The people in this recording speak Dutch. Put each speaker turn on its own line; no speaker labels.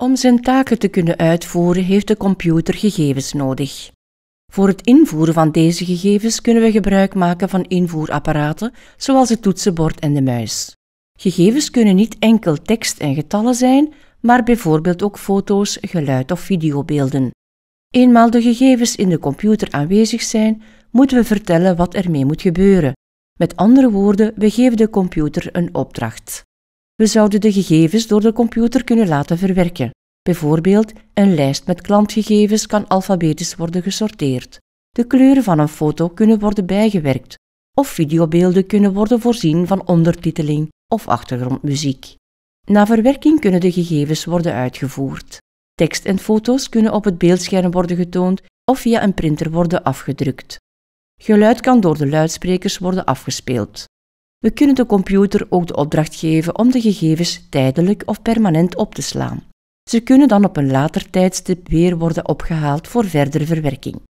Om zijn taken te kunnen uitvoeren heeft de computer gegevens nodig. Voor het invoeren van deze gegevens kunnen we gebruik maken van invoerapparaten zoals het toetsenbord en de muis. Gegevens kunnen niet enkel tekst en getallen zijn, maar bijvoorbeeld ook foto's, geluid of videobeelden. Eenmaal de gegevens in de computer aanwezig zijn, moeten we vertellen wat ermee moet gebeuren. Met andere woorden, we geven de computer een opdracht. We zouden de gegevens door de computer kunnen laten verwerken. Bijvoorbeeld, een lijst met klantgegevens kan alfabetisch worden gesorteerd. De kleuren van een foto kunnen worden bijgewerkt. Of videobeelden kunnen worden voorzien van ondertiteling of achtergrondmuziek. Na verwerking kunnen de gegevens worden uitgevoerd. Tekst en foto's kunnen op het beeldscherm worden getoond of via een printer worden afgedrukt. Geluid kan door de luidsprekers worden afgespeeld. We kunnen de computer ook de opdracht geven om de gegevens tijdelijk of permanent op te slaan. Ze kunnen dan op een later tijdstip weer worden opgehaald voor verdere verwerking.